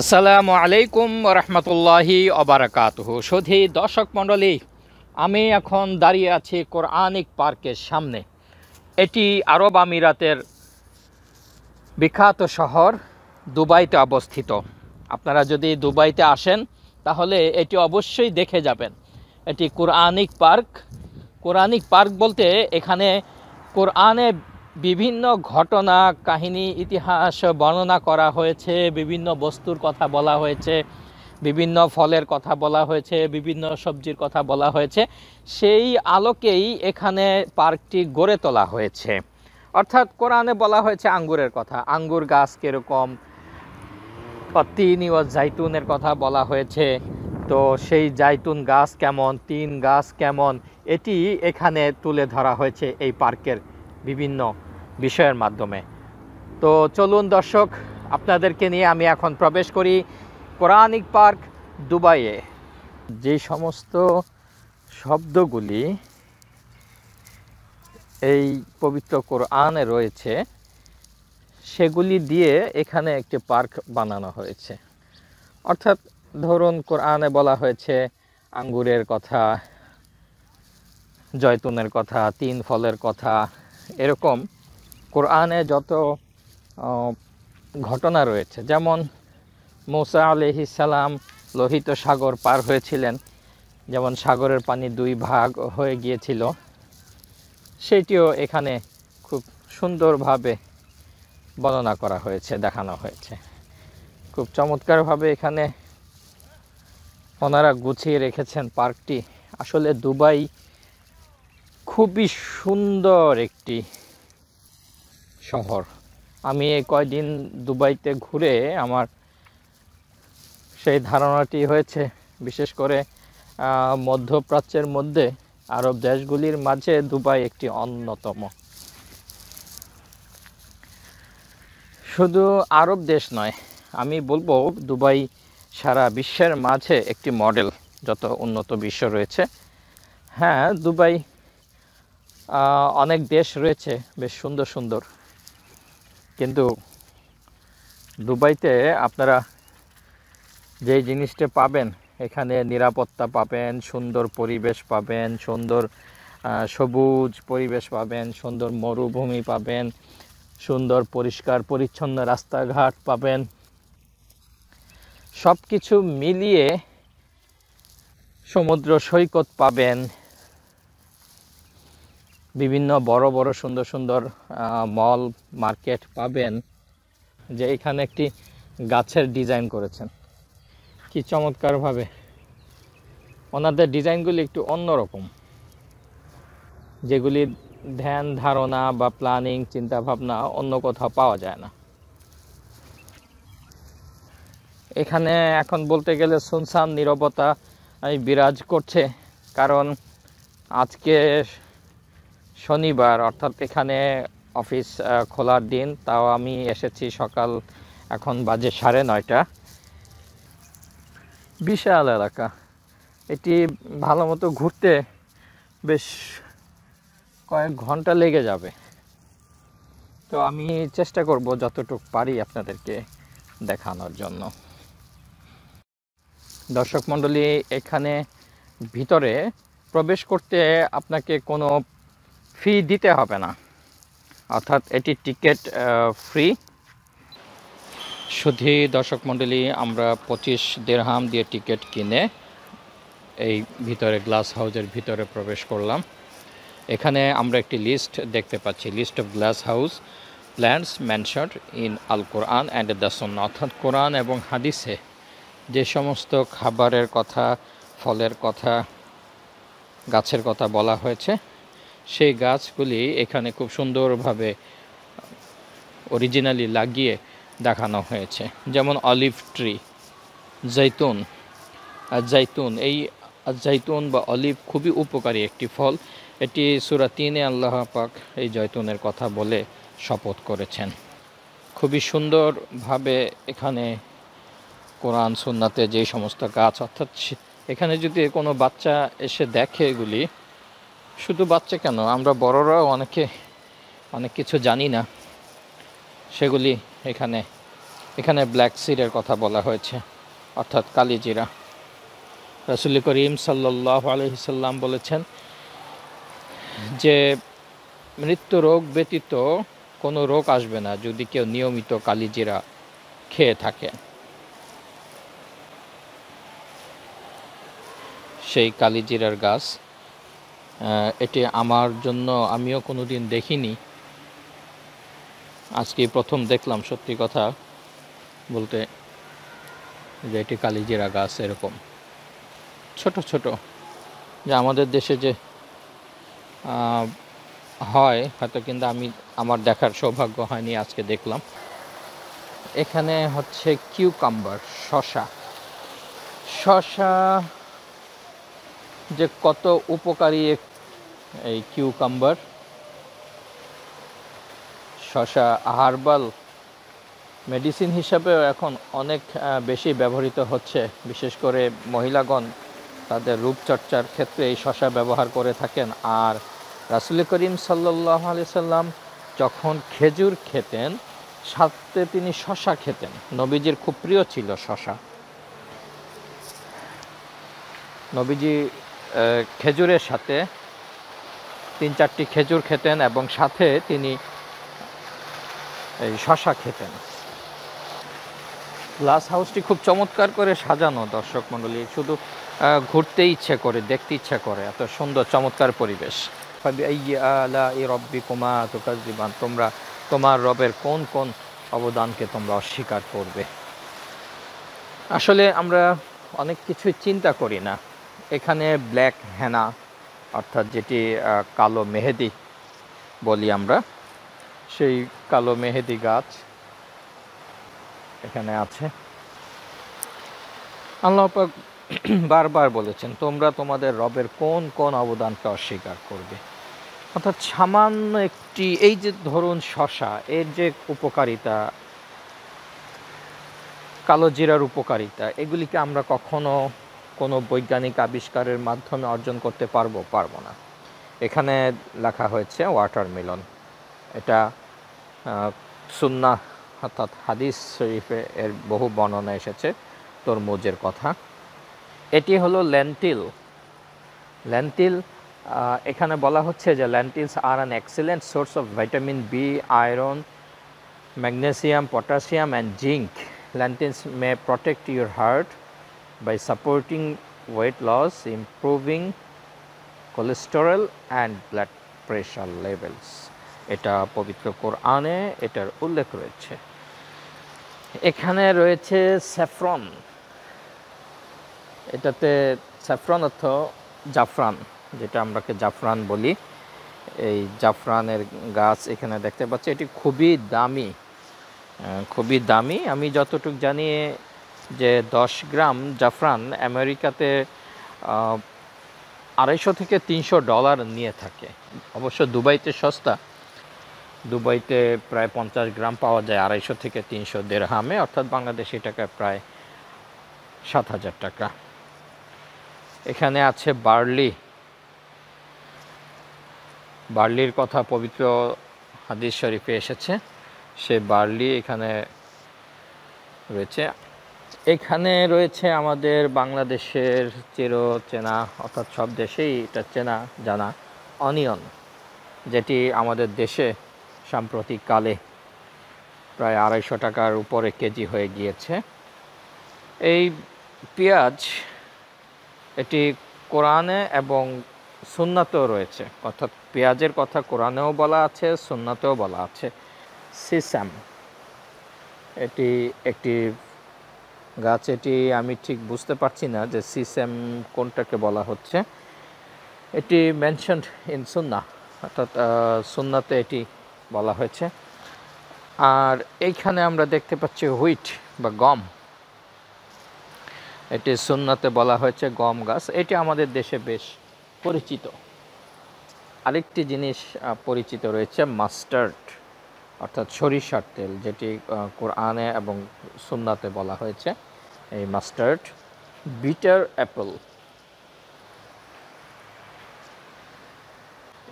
আসসালামু আলাইকুম রহমতুল্লাহি অবরাকাত সধি দর্শক মণ্ডলী আমি এখন দাঁড়িয়ে আছি কোরআনিক পার্কের সামনে এটি আরব আমিরাতের বিখ্যাত শহর দুবাইতে অবস্থিত আপনারা যদি দুবাইতে আসেন তাহলে এটি অবশ্যই দেখে যাবেন এটি কোরআনিক পার্ক কোরআনিক পার্ক বলতে এখানে কোরআনে বিভিন্ন ঘটনা কাহিনী ইতিহাস বর্ণনা করা হয়েছে বিভিন্ন বস্তুর কথা বলা হয়েছে বিভিন্ন ফলের কথা বলা হয়েছে বিভিন্ন সবজির কথা বলা হয়েছে সেই আলোকেই এখানে পার্কটি গড়ে তোলা হয়েছে অর্থাৎ কোরআনে বলা হয়েছে আঙ্গুরের কথা আঙ্গুর গাছ কীরকম তিন ও জাইতুনের কথা বলা হয়েছে তো সেই জাইতুন গাছ কেমন তিন গাছ কেমন এটি এখানে তুলে ধরা হয়েছে এই পার্কের বিভিন্ন বিষয়ের মাধ্যমে তো চলুন দর্শক আপনাদেরকে নিয়ে আমি এখন প্রবেশ করি কোরআনিক পার্ক দুবাইয়ে যে সমস্ত শব্দগুলি এই পবিত্র কোরআনে রয়েছে সেগুলি দিয়ে এখানে একটি পার্ক বানানো হয়েছে অর্থাৎ ধরুন কোরআনে বলা হয়েছে আঙ্গুরের কথা জয়তুনের কথা তিন ফলের কথা এরকম কোরআনে যত ঘটনা রয়েছে যেমন মৌসা আলহিসাল্লাম লোহিত সাগর পার হয়েছিলেন যেমন সাগরের পানি দুই ভাগ হয়ে গিয়েছিল সেটিও এখানে খুব সুন্দরভাবে বর্ণনা করা হয়েছে দেখানো হয়েছে খুব চমৎকারভাবে এখানে ওনারা গুছিয়ে রেখেছেন পার্কটি আসলে দুবাই খুবই সুন্দর একটি শহর আমি এই কয়দিন দুবাইতে ঘুরে আমার সেই ধারণাটি হয়েছে বিশেষ করে মধ্যপ্রাচ্যের মধ্যে আরব দেশগুলির মাঝে দুবাই একটি অন্যতম শুধু আরব দেশ নয় আমি বলবো দুবাই সারা বিশ্বের মাঝে একটি মডেল যত উন্নত বিশ্ব রয়েছে হ্যাঁ দুবাই অনেক দেশ রয়েছে বেশ সুন্দর সুন্দর কিন্তু দুবাইতে আপনারা যে জিনিসটা পাবেন এখানে নিরাপত্তা পাবেন সুন্দর পরিবেশ পাবেন সুন্দর সবুজ পরিবেশ পাবেন সুন্দর মরুভূমি পাবেন সুন্দর পরিষ্কার পরিচ্ছন্ন রাস্তাঘাট পাবেন সব কিছু মিলিয়ে সমুদ্র সৈকত পাবেন বিভিন্ন বড় বড় সুন্দর সুন্দর মল মার্কেট পাবেন যে এখানে একটি গাছের ডিজাইন করেছেন কি চমৎকারভাবে ওনাদের ডিজাইনগুলি একটু অন্যরকম যেগুলি ধ্যান ধারণা বা প্ল্যানিং চিন্তাভাবনা অন্য কোথাও পাওয়া যায় না এখানে এখন বলতে গেলে সুনসান নিরবতা বিরাজ করছে কারণ আজকে শনিবার অর্থাৎ এখানে অফিস খোলার দিন তাও আমি এসেছি সকাল এখন বাজে সাড়ে নয়টা বিশাল এলাকা এটি ভালো মতো ঘুরতে বেশ কয়েক ঘন্টা লেগে যাবে তো আমি চেষ্টা করব যতটুকু পারি আপনাদেরকে দেখানোর জন্য দর্শক মণ্ডলী এখানে ভিতরে প্রবেশ করতে আপনাকে কোনো ফি দিতে হবে না অর্থাৎ এটি টিকিট ফ্রি শুধু দর্শক মণ্ডলী আমরা পঁচিশ দেড়হাম দিয়ে টিকিট কিনে এই ভিতরে গ্লাস হাউজের ভিতরে প্রবেশ করলাম এখানে আমরা একটি লিস্ট দেখতে পাচ্ছি list of glass house plants mentioned in Al Quran and the অর্থাৎ কোরআন এবং হাদিসে যে সমস্ত খাবারের কথা ফলের কথা গাছের কথা বলা হয়েছে সেই গাছগুলি এখানে খুব সুন্দরভাবে অরিজিনালি লাগিয়ে দেখানো হয়েছে যেমন অলিভ ট্রি জৈতুন আর জৈতুন এই জৈতুন বা অলিভ খুবই উপকারী একটি ফল এটি সুরা তিনে আল্লাহ পাক এই জৈতুনের কথা বলে শপথ করেছেন খুবই সুন্দরভাবে এখানে কোরআন সুন্নাতে যে সমস্ত গাছ অর্থাৎ এখানে যদি কোনো বাচ্চা এসে দেখে এগুলি শুধু বাচ্চা কেন আমরা বড়রাও অনেকে অনেক কিছু জানি না সেগুলি এখানে এখানে ব্ল্যাক সিডের কথা বলা হয়েছে অর্থাৎ কালিজিরা রসুল করিম সাল্লাহ আলহিসাল্লাম বলেছেন যে মৃত্যু রোগ ব্যতীত কোনো রোগ আসবে না যদি কেউ নিয়মিত কালিজিরা খেয়ে থাকে সেই কালিজিরার গাছ এটি আমার জন্য আমিও কোনো দিন দেখিনি আজকে প্রথম দেখলাম সত্যি কথা বলতে যে এটি কালিজিরা গাছ এরকম ছোট ছোট যে আমাদের দেশে যে হয় হয়তো কিন্তু আমি আমার দেখার সৌভাগ্য হয়নি আজকে দেখলাম এখানে হচ্ছে কিউকাম্বার শশা শশা যে কত উপকারী এই কিউকাম্বার শশা হার্বাল মেডিসিন হিসাবেও এখন অনেক বেশি ব্যবহৃত হচ্ছে বিশেষ করে মহিলাগণ তাদের রূপচর্চার ক্ষেত্রে এই শশা ব্যবহার করে থাকেন আর রাসুল করিম সাল্লাহ আলি সাল্লাম যখন খেজুর খেতেন সাথে তিনি শশা খেতেন নবীজির খুব প্রিয় ছিল শশা নবীজি খেজুরের সাথে তিন চারটি খেজুর খেতেন এবং সাথে তিনি এই শশা খেতেন গ্লাস হাউসটি খুব চমৎকার করে সাজানো দর্শক মণ্ডলী শুধু ঘুরতে ইচ্ছে করে দেখতে ইচ্ছে করে এত সুন্দর চমৎকার পরিবেশ তোমরা তোমার রবের কোন কোন অবদানকে তোমরা অস্বীকার করবে আসলে আমরা অনেক কিছু চিন্তা করি না এখানে ব্ল্যাক হেনা অর্থাৎ যেটি কালো মেহেদি বলি আমরা সেই কালো মেহেদি গাছ এখানে আছে আল্লাপাক বারবার বলেছেন তোমরা তোমাদের রবের কোন কোন অবদানকে অস্বীকার করবে অর্থাৎ সামান্য একটি এই যে ধরুন শশা এর যে উপকারিতা কালো জিরার উপকারিতা এগুলিকে আমরা কখনো কোনো বৈজ্ঞানিক আবিষ্কারের মাধ্যমে অর্জন করতে পারবো পারবো না এখানে লেখা হয়েছে ওয়াটার মিলন এটা সুন্না অর্থাৎ হাদিস শরীফে এর বহু বর্ণনা এসেছে তরমুজের কথা এটি হলো ল্যান্টিল ল্যান্টিল এখানে বলা হচ্ছে যে lentils are an excellent source of vitamin B iron magnesium potassium and zinc lentils may protect your heart by supporting weight loss, improving cholesterol and blood pressure levels. এটা পবিত্র কোরআনে এটার উল্লেখ রয়েছে এখানে রয়েছে স্যাফ্রন এটাতে স্যাফ্রন অর্থ জাফরান যেটা আমরাকে জাফরান বলি এই জাফরানের গাছ এখানে দেখতে পাচ্ছি এটি খুবই দামি খুবই দামি আমি যতটুকু জানি যে দশ গ্রাম জাফরান আমেরিকাতে আড়াইশো থেকে তিনশো ডলার নিয়ে থাকে অবশ্য দুবাইতে সস্তা দুবাইতে প্রায় পঞ্চাশ গ্রাম পাওয়া যায় আড়াইশো থেকে তিনশো দেড় হামে অর্থাৎ বাংলাদেশি টাকায় প্রায় সাত হাজার টাকা এখানে আছে বার্লি বার্লির কথা পবিত্র হাদিস শরীফে এসেছে সে বার্লি এখানে রয়েছে এখানে রয়েছে আমাদের বাংলাদেশের চির চেনা অর্থাৎ সব দেশেই এটা চেনা জানা অনিয়ন যেটি আমাদের দেশে সাম্প্রতিককালে প্রায় আড়াইশো টাকার উপরে কেজি হয়ে গিয়েছে এই পেঁয়াজ এটি কোরআনে এবং সুন্নাতেও রয়েছে অর্থাৎ পেঁয়াজের কথা কোরআনেও বলা আছে সুন্নাতেও বলা আছে সিস্যাম এটি একটি গাছ এটি আমি ঠিক বুঝতে পারছি না যে সিসেম কোনটাকে বলা হচ্ছে এটি মেনশনড ইন সুন্না অর্থাৎ সুন্নাতে এটি বলা হয়েছে আর এইখানে আমরা দেখতে পাচ্ছি হুইট বা গম এটি সুন্নাতে বলা হয়েছে গম গাছ এটি আমাদের দেশে বেশ পরিচিত আরেকটি জিনিস পরিচিত রয়েছে মাস্টার্ড অর্থাৎ সরিষার তেল যেটি কোরআনে এবং সুন্নাতে বলা হয়েছে এই মাস্টার্ড বিটার অ্যাপল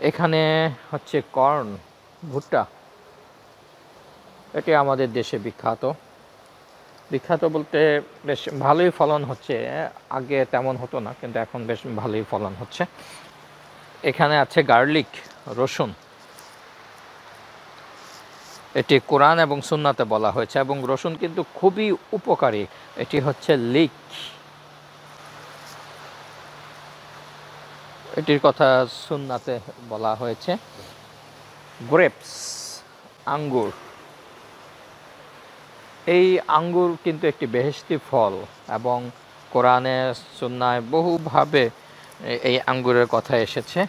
এখানে হচ্ছে কর্ন ভুট্টা এটি আমাদের দেশে বিখ্যাত বিখ্যাত বলতে বেশ ভালোই ফলন হচ্ছে আগে তেমন হতো না কিন্তু এখন বেশ ভালোই ফলন হচ্ছে এখানে আছে গার্লিক রসুন এটি কোরআন এবং সুন্নাতে বলা হয়েছে এবং রসুন কিন্তু খুবই উপকারী এটি হচ্ছে লিক এটির কথা সুন্নাতে বলা হয়েছে গ্রেপস আঙ্গুর এই আঙ্গুর কিন্তু একটি বেহেস্তি ফল এবং কোরআনে সুন্নায় বহুভাবে এই আঙ্গুরের কথা এসেছে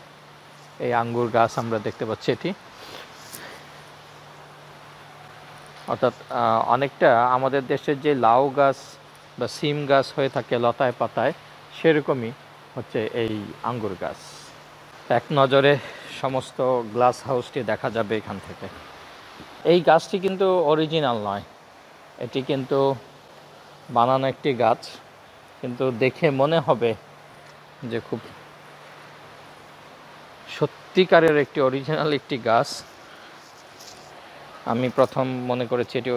এই আঙ্গুর গাছ আমরা দেখতে পাচ্ছি এটি অর্থাৎ অনেকটা আমাদের দেশের যে লাউ গাছ বা সিম গাছ হয়ে থাকে লতায় পাতায় সেরকমই হচ্ছে এই আঙ্গুর গাছ এক নজরে সমস্ত গ্লাস হাউসটি দেখা যাবে এখান থেকে এই গাছটি কিন্তু অরিজিনাল নয় এটি কিন্তু বানানো একটি গাছ কিন্তু দেখে মনে হবে যে খুব সত্যিকারের একটি অরিজিনাল একটি গাছ আমি প্রথম মনে করেছি এটি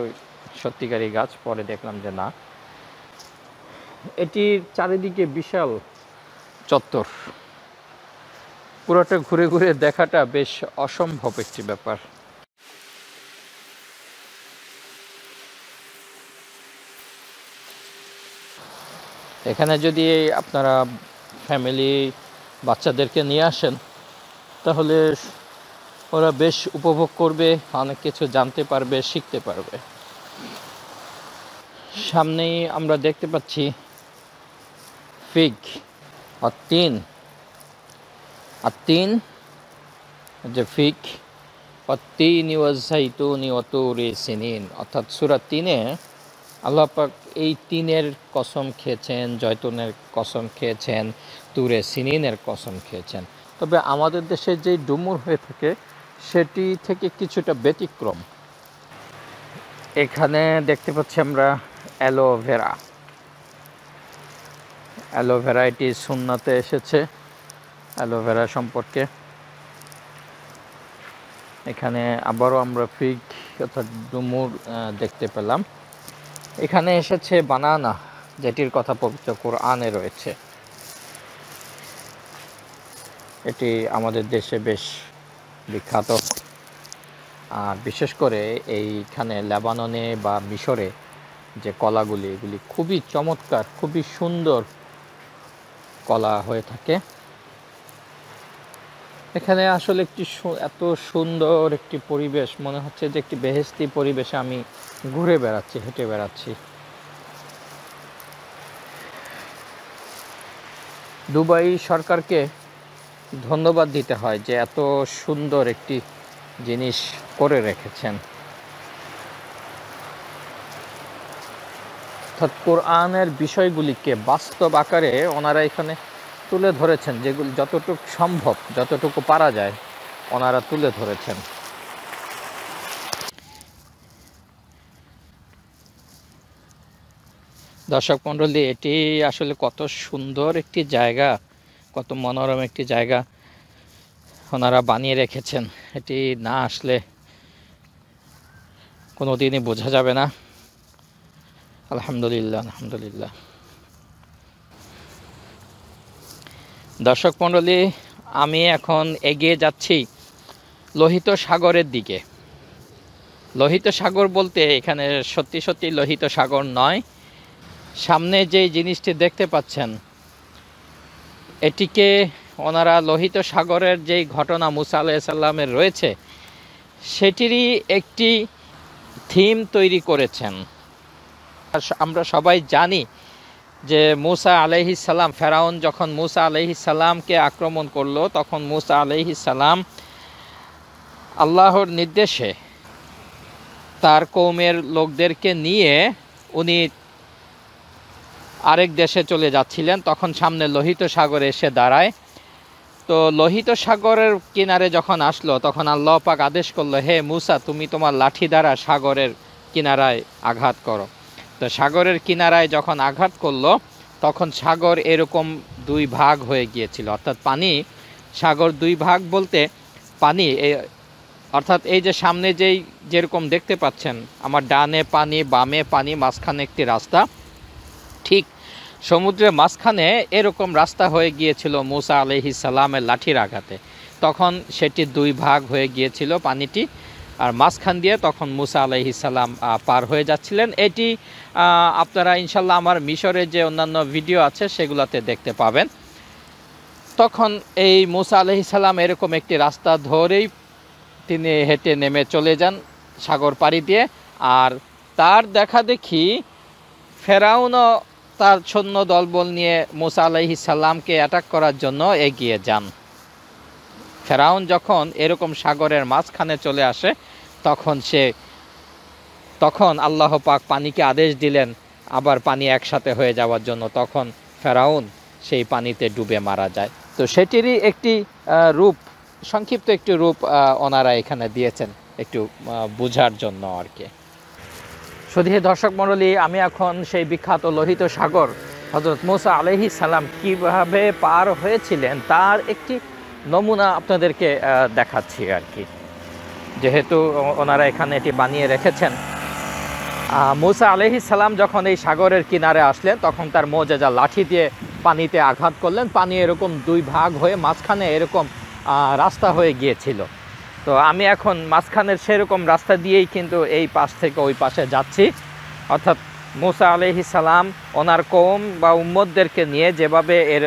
সত্যিকারী গাছ পরে দেখলাম যে না এটির চারিদিকে বিশাল চত্বর পুরোটা ঘুরে ঘুরে দেখাটা বেশ অসম্ভব একটি ব্যাপার এখানে যদি আপনারা ফ্যামিলি বাচ্চাদেরকে নিয়ে আসেন তাহলে ওরা বেশ উপভোগ করবে অনেক কিছু জানতে পারবে শিখতে পারবে সামনেই আমরা দেখতে পাচ্ছি ফিগ আর তিন আর তিন যে ফিক তিন ওয়াজাইতুনি অতুরে সিনিন অর্থাৎ সুরা তিনে আল্লাপাক এই তিনের কসম খেয়েছেন জয়তুনের কসম খেয়েছেন তুরে সিনিনের কসম খেয়েছেন তবে আমাদের দেশে যে ডুমুর হয়ে থাকে সেটি থেকে কিছুটা ব্যতিক্রম এখানে দেখতে পাচ্ছি আমরা অ্যালোভেরা অ্যালোভেরা এটি সুন্নাতে এসেছে অ্যালোভেরা সম্পর্কে এখানে আবারও আমরা ফিগ অর্থাৎ ডুমুর দেখতে পেলাম এখানে এসেছে বানানা যেটির কথা পবিত্র কোরআনে রয়েছে এটি আমাদের দেশে বেশ বিখ্যাত আর বিশেষ করে এইখানে লেবাননে বা মিশরে যে কলাগুলি এগুলি খুবই চমৎকার খুবই সুন্দর কলা হয়ে থাকে এখানে আসলে একটি এত সুন্দর একটি পরিবেশ মনে হচ্ছে যে একটি বেহেস্তি পরিবেশে আমি ঘুরে বেড়াচ্ছি হেঁটে বেড়াচ্ছি দুবাই সরকারকে ধন্যবাদ দিতে হয় যে এত সুন্দর একটি জিনিস করে রেখেছেন অর্থাৎ কোরআনের বিষয়গুলিকে বাস্তব আকারে ওনারা এখানে তুলে ধরেছেন যেগুলি যতটুকু সম্ভব যতটুকু পারা যায় ওনারা তুলে ধরেছেন দর্শক মণ্ডলী এটি আসলে কত সুন্দর একটি জায়গা কত মনোরম একটি জায়গা ওনারা বানিয়ে রেখেছেন এটি না আসলে কোনো দিনই বোঝা যাবে না আলহামদুলিল্লাহ আলহামদুলিল্লাহ দর্শক মণ্ডলী আমি এখন এগিয়ে যাচ্ছি লোহিত সাগরের দিকে লোহিত সাগর বলতে এখানে সত্যি সত্যি লোহিত সাগর নয় সামনে যে জিনিসটি দেখতে পাচ্ছেন এটিকে ওনারা লোহিত সাগরের যেই ঘটনা মুসা আলাইসাল্লামের রয়েছে সেটিরই একটি থিম তৈরি করেছেন আমরা সবাই জানি যে মুসা আলহি ফেরাউন যখন মুসা আলহি আক্রমণ করলো তখন মুসা আলহি আল্লাহর নির্দেশে তার কৌমের লোকদেরকে নিয়ে উনি আরেক দেশে চলে যাচ্ছিলেন তখন সামনে লোহিত সাগরে এসে দাঁড়ায় তো লোহিত সাগরের কিনারে যখন আসলো তখন আল্লাহ পাক আদেশ করলো হে মুসা তুমি তোমার লাঠি দ্বারা সাগরের কিনারায় আঘাত করো তো সাগরের কিনারায় যখন আঘাত করলো তখন সাগর এরকম দুই ভাগ হয়ে গিয়েছিল অর্থাৎ পানি সাগর দুই ভাগ বলতে পানি অর্থাৎ এই যে সামনে যেই যেরকম দেখতে পাচ্ছেন আমার ডানে পানি বামে পানি মাঝখানে একটি রাস্তা ঠিক সমুদ্রের মাঝখানে এরকম রাস্তা হয়ে গিয়েছিল মুসা আলহি সালামের লাঠির আঘাতে তখন সেটি দুই ভাগ হয়ে গিয়েছিল পানিটি আর মাঝখান দিয়ে তখন মুসা আলহি সালাম পার হয়ে যাচ্ছিলেন এটি আপনারা ইনশাল্লাহ আমার মিশরে যে অন্যান্য ভিডিও আছে সেগুলোতে দেখতে পাবেন তখন এই মুসা আলহি সালাম এরকম একটি রাস্তা ধরেই তিনি হেঁটে নেমে চলে যান সাগর পাড়ি দিয়ে আর তার দেখা দেখি ফেরাউনও তার সৈন্য দলবল নিয়ে মুসা আলাইহিসাল্লামকে অ্যাটাক করার জন্য এগিয়ে যান ফেরাউন যখন এরকম সাগরের মাঝখানে চলে আসে তখন সে তখন আল্লাহ পাক পানিকে আদেশ দিলেন আবার পানি একসাথে হয়ে যাওয়ার জন্য তখন ফেরাউন সেই পানিতে ডুবে মারা যায় তো সেটিরই একটি রূপ সংক্ষিপ্ত একটি রূপ ওনারা এখানে দিয়েছেন একটু বোঝার জন্য আর কি শুধু দর্শক মণ্ডলী আমি এখন সেই বিখ্যাত লোহিত সাগর হজরত মোসা আলহি সালাম কিভাবে পার হয়েছিলেন তার একটি নমুনা আপনাদেরকে দেখাচ্ছি আর কি যেহেতু ওনারা এখানে এটি বানিয়ে রেখেছেন মোসা আলহি সালাম যখন এই সাগরের কিনারে আসলেন তখন তার মোজেজা লাঠি দিয়ে পানিতে আঘাত করলেন পানি এরকম দুই ভাগ হয়ে মাঝখানে এরকম রাস্তা হয়ে গিয়েছিল তো আমি এখন মাঝখানের সেরকম রাস্তা দিয়েই কিন্তু এই পাশ থেকে ওই পাশে যাচ্ছি অর্থাৎ মুসা আলহি সালাম ওনার কৌম বা উম্মদদেরকে নিয়ে যেভাবে এর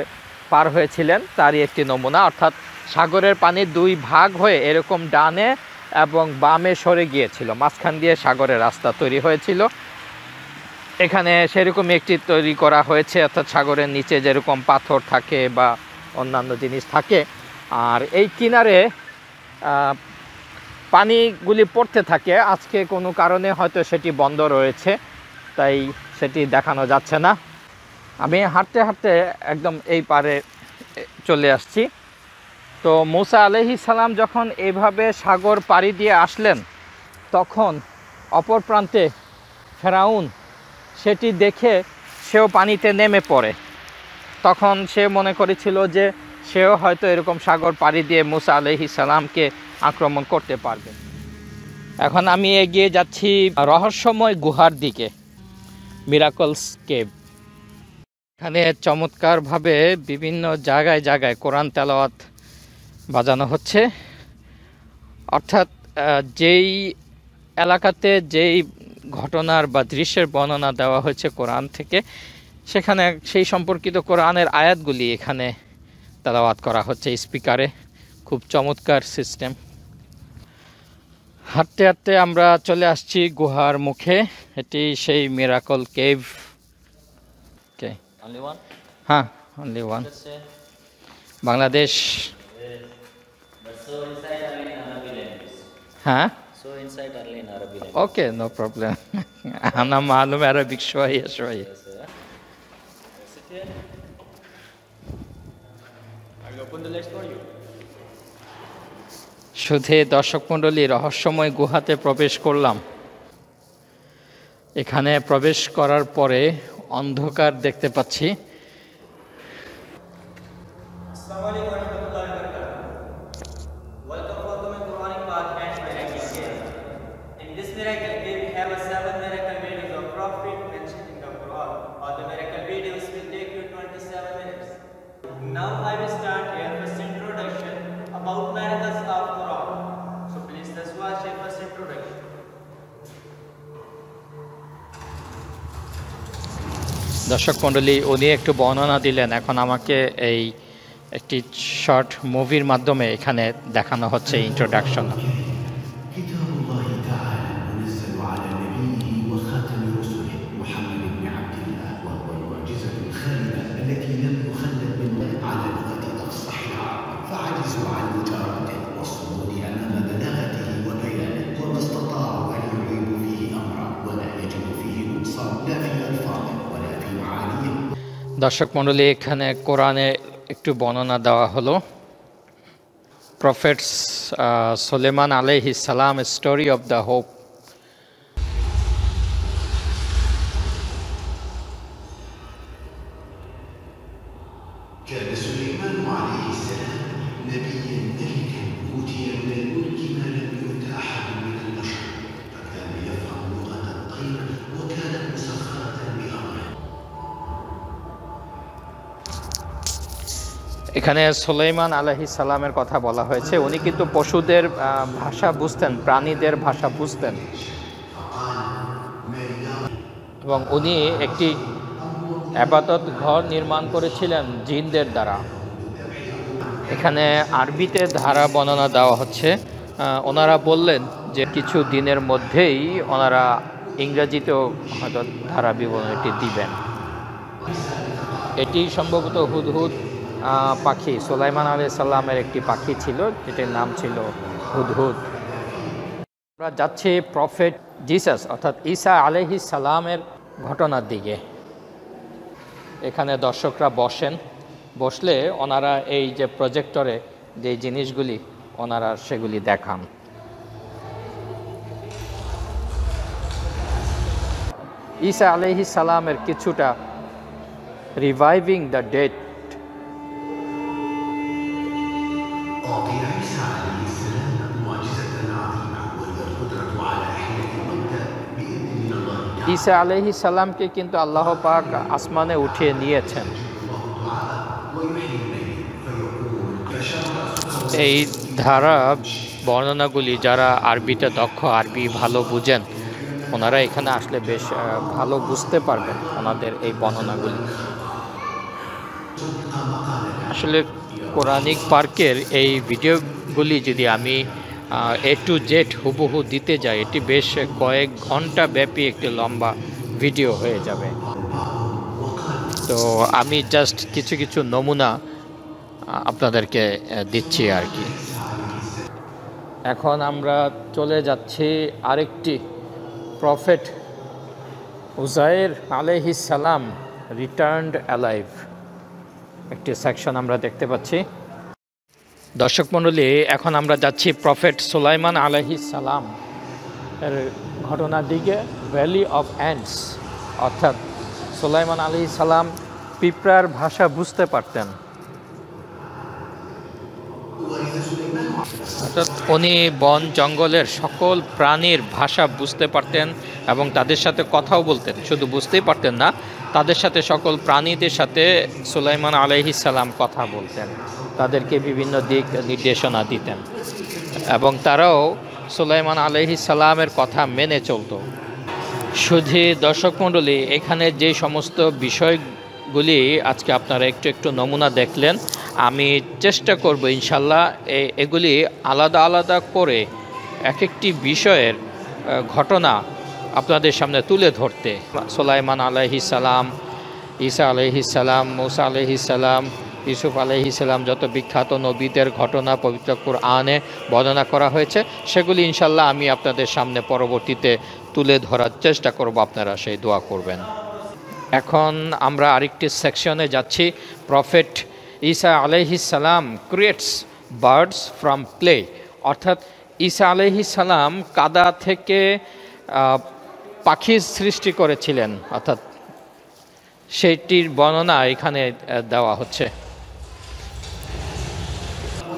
পার হয়েছিলেন তারই একটি নমুনা অর্থাৎ সাগরের পানি দুই ভাগ হয়ে এরকম ডানে এবং বামে সরে গিয়েছিল মাঝখান দিয়ে সাগরের রাস্তা তৈরি হয়েছিল এখানে সেরকম একটি তৈরি করা হয়েছে অর্থাৎ সাগরের নিচে যেরকম পাথর থাকে বা অন্যান্য জিনিস থাকে আর এই কিনারে পানিগুলি পড়তে থাকে আজকে কোনো কারণে হয়তো সেটি বন্ধ রয়েছে তাই সেটি দেখানো যাচ্ছে না আমি হাঁটতে হাঁটতে একদম এই পারে চলে আসছি তো মুসা আলহি সালাম যখন এইভাবে সাগর পাড়ি দিয়ে আসলেন তখন অপর প্রান্তে ফেরাউন সেটি দেখে সেও পানিতে নেমে পড়ে তখন সে মনে করেছিল যে সেও হয়তো এরকম সাগর পাড়ি দিয়ে মুসা আলহি সালামকে আক্রমণ করতে পারবে এখন আমি এগিয়ে যাচ্ছি রহস্যময় গুহার দিকে মিরাকলস কেভ এখানে চমৎকারভাবে বিভিন্ন জায়গায় জায়গায় কোরআন তেলাওয়াত বাজানো হচ্ছে অর্থাৎ যেই এলাকাতে যেই ঘটনার বা দৃশ্যের বর্ণনা দেওয়া হয়েছে কোরআন থেকে সেখানে সেই সম্পর্কিত কোরআনের আয়াতগুলি এখানে তালাবাদ করা হচ্ছে স্পিকারে খুব চমৎকার সিস্টেম হাঁটতে হাঁটতে আমরা চলে আসছি গুহার মুখে এটি সেই মিরাকল কেভ কে হ্যাঁ অনলি ওয়ান বাংলাদেশ হ্যাঁ ওকে নো প্রবলেম আমার মালুম আরবিক শোয়াই শোয়াই সুধে দর্শক মণ্ডলী রহস্যময় গুহাতে প্রবেশ করলাম এখানে প্রবেশ করার পরে অন্ধকার দেখতে পাচ্ছি দর্শক মণ্ডলী উনি একটু বর্ণনা দিলেন এখন আমাকে এই একটি শর্ট মুভির মাধ্যমে এখানে দেখানো হচ্ছে ইন্ট্রোডাকশন দর্শক মণ্ডলী এখানে কোরআনে একটু বর্ণনা দেওয়া হলো প্রফেটস সোলেমান আলহ ইসালাম স্টোরি অফ দ্য হোপ এখানে সুলাইমান আলহি সালামের কথা বলা হয়েছে উনি কিন্তু পশুদের ভাষা বুঝতেন প্রাণীদের ভাষা বুঝতেন এবং উনি একটি আপাতত ঘর নির্মাণ করেছিলেন জিনদের দ্বারা এখানে আরবিতে ধারা বর্ণনা দেওয়া হচ্ছে ওনারা বললেন যে কিছু দিনের মধ্যেই ওনারা ইংরাজিতেও হয়তো ধারা বিবরণটি দিবেন এটি সম্ভবত হুদহুদ পাখি সোলাইমান আলি সাল্লামের একটি পাখি ছিল যেটির নাম ছিল হুদহুদ আমরা যাচ্ছি প্রফেট জিসাস অর্থাৎ ঈসা আলহি সালামের ঘটনার দিকে এখানে দর্শকরা বসেন বসলে ওনারা এই যে প্রজেক্টরে যে জিনিসগুলি ওনারা সেগুলি দেখান ঈসা আলহি সালামের কিছুটা রিভাইভিং দ্য ডেট ঈসা আলহি সাল্লামকে কিন্তু আল্লাহ পাক আসমানে উঠিয়ে নিয়েছেন এই ধারা বর্ণনাগুলি যারা আরবিতে দক্ষ আরবি ভালো বুঝেন ওনারা এখানে আসলে বেশ ভালো বুঝতে পারবেন ওনাদের এই বর্ণনাগুলি আসলে কোরআনিক পার্কের এই ভিডিওগুলি যদি আমি এ টু জেড হুবহু দিতে যায় এটি বেশ কয়েক ঘন্টা ব্যাপী একটি লম্বা ভিডিও হয়ে যাবে তো আমি জাস্ট কিছু কিছু নমুনা আপনাদেরকে দিচ্ছি আর কি এখন আমরা চলে যাচ্ছি আরেকটি প্রফেট উজায়ের সালাম রিটার্নড অ্যালাইভ একটি সেকশন আমরা দেখতে পাচ্ছি দর্শক মণ্ডলী এখন আমরা যাচ্ছি প্রফেট সোলাইমান আলহি সালাম এর ঘটনার দিকে ভ্যালি অফ অ্যান্ডস অর্থাৎ সোলাইমান আলহি সালাম পিঁপড়ার ভাষা বুঝতে পারতেন অর্থাৎ উনি বন জঙ্গলের সকল প্রাণীর ভাষা বুঝতে পারতেন এবং তাদের সাথে কথাও বলতেন শুধু বুঝতেই পারতেন না তাদের সাথে সকল প্রাণীদের সাথে সুলাইমান আলহিসাল্লাম কথা বলতেন তাদেরকে বিভিন্ন দিক নির্দেশনা দিতেন এবং তারাও সুলাইমান আলহি সালামের কথা মেনে চলত শুধু দর্শক মণ্ডলী এখানে যে সমস্ত বিষয়গুলি আজকে আপনারা একটু একটু নমুনা দেখলেন আমি চেষ্টা করব ইনশাল্লাহ এগুলি আলাদা আলাদা করে এক একটি বিষয়ের ঘটনা আপনাদের সামনে তুলে ধরতে সোলাইমান আলহি সালাম ঈসা আলহি সালাম মৌসা আলহি সালাম ইউসুফ ইসলাম যত বিখ্যাত নবীদের ঘটনা পবিত্র কোরআনে বর্ণনা করা হয়েছে সেগুলি ইনশাল্লাহ আমি আপনাদের সামনে পরবর্তীতে তুলে ধরার চেষ্টা করব আপনারা সেই দোয়া করবেন এখন আমরা আরেকটি সেকশনে যাচ্ছি প্রফেট ঈসা আলহিসাল্লাম ক্রিয়েটস বার্ডস ফ্রম প্লে অর্থাৎ ঈসা আলহিসাল্লাম কাদা থেকে পাখি সৃষ্টি করেছিলেন অর্থাৎ সেইটির বর্ণনা এখানে দেওয়া হচ্ছে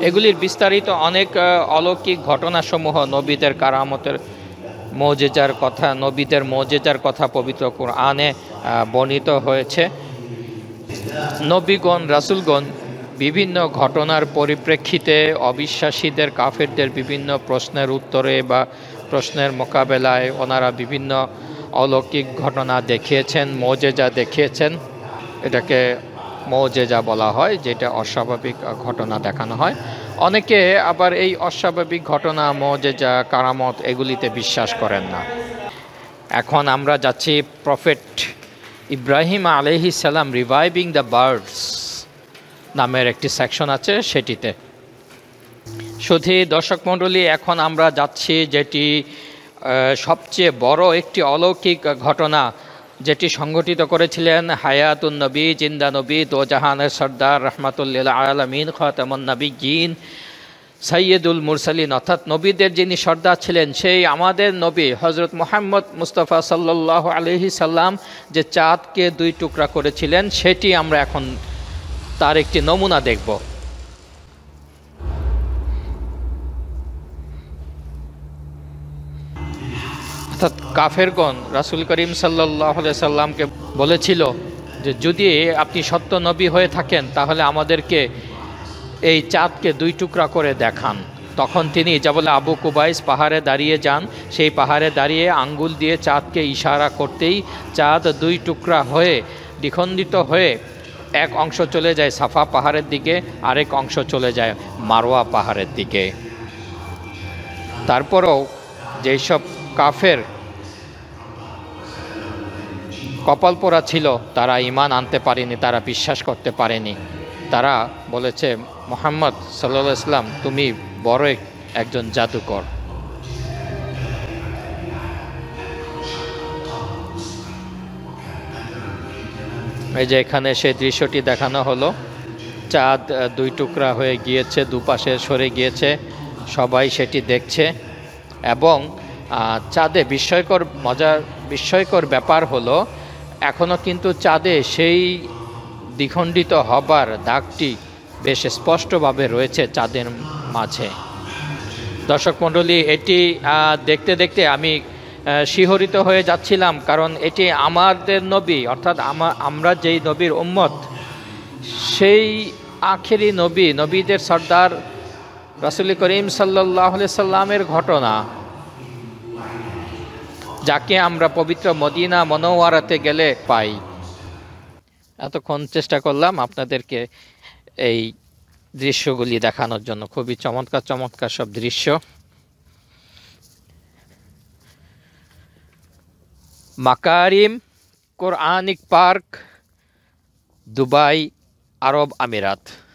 এগুলির বিস্তারিত অনেক অলৌকিক ঘটনাসমূহ নবীদের কারামতের মৌজেজার কথা নবীদের মৌজেজার কথা পবিত্র কোরআনে বর্ণিত হয়েছে নবীগণ রাসুলগণ বিভিন্ন ঘটনার পরিপ্রেক্ষিতে অবিশ্বাসীদের কাফেরদের বিভিন্ন প্রশ্নের উত্তরে বা প্রশ্নের মোকাবেলায় ওনারা বিভিন্ন অলৌকিক ঘটনা দেখিয়েছেন মৌজেজা দেখিয়েছেন এটাকে মৌজেজা বলা হয় যেটা অস্বাভাবিক ঘটনা দেখানো হয় অনেকে আবার এই অস্বাভাবিক ঘটনা মৌজেজা কারামত এগুলিতে বিশ্বাস করেন না এখন আমরা যাচ্ছি প্রফেট ইব্রাহিম আলহি সালাম রিভাইভিং দ্য বার্ডস নামের একটি সেকশন আছে সেটিতে শুধু দর্শক মণ্ডলী এখন আমরা যাচ্ছি যেটি সবচেয়ে বড় একটি অলৌকিক ঘটনা যেটি সংগঠিত করেছিলেন হায়াতুন নবী জিন্দা নবী তো জাহানের সর্দার রহমাতুল্লিল আলমিন খতামন নবী জিন সৈয়দুল মুরসালিন অর্থাৎ নবীদের যিনি সর্দার ছিলেন সেই আমাদের নবী হজরত মোহাম্মদ মুস্তফা সাল্লাহ আলহি সাল্লাম যে চাঁদকে দুই টুকরা করেছিলেন সেটি আমরা এখন তার একটি নমুনা দেখব অর্থাৎ কাফেরগণ রাসুল করিম সাল্লি সাল্লামকে বলেছিল যে যদি আপনি সত্য নবী হয়ে থাকেন তাহলে আমাদেরকে এই চাঁদকে দুই টুকরা করে দেখান তখন তিনি বলে আবু কুবাইস পাহাড়ে দাঁড়িয়ে যান সেই পাহাড়ে দাঁড়িয়ে আঙ্গুল দিয়ে চাঁদকে ইশারা করতেই চাঁদ দুই টুকরা হয়ে দ্বিখণ্ডিত হয়ে এক অংশ চলে যায় সাফা পাহাড়ের দিকে আরেক অংশ চলে যায় মারোয়া পাহাড়ের দিকে তারপরেও যেসব কাফের কপাল পোড়া ছিল তারা ইমান আনতে পারেনি তারা বিশ্বাস করতে পারেনি তারা বলেছে মোহাম্মদ সাল্লা ইসলাম তুমি বড় একজন জাদুকর এই যে এখানে সেই দৃশ্যটি দেখানো হলো চাঁদ দুই টুকরা হয়ে গিয়েছে দুপাশে সরে গিয়েছে সবাই সেটি দেখছে এবং চাঁদে বিস্ময়কর মজার বিস্ময়কর ব্যাপার হলো এখনও কিন্তু চাঁদে সেই দ্বিখণ্ডিত হবার দাগটি বেশ স্পষ্টভাবে রয়েছে চাঁদের মাঝে দর্শক মণ্ডলী এটি দেখতে দেখতে আমি শিহরিত হয়ে যাচ্ছিলাম কারণ এটি আমাদের নবী অর্থাৎ আমরা যেই নবীর উম্মত সেই আখেরি নবী নবীদের সর্দার রাসুলি করিম সাল্লাহ সাল্লামের ঘটনা যাকে আমরা পবিত্র মদিনা মনোয়ারাতে গেলে পাই এতক্ষণ চেষ্টা করলাম আপনাদেরকে এই দৃশ্যগুলি দেখানোর জন্য খুবই চমৎকার চমৎকার সব দৃশ্য মাকারিম কোরআনিক পার্ক দুবাই আরব আমিরাত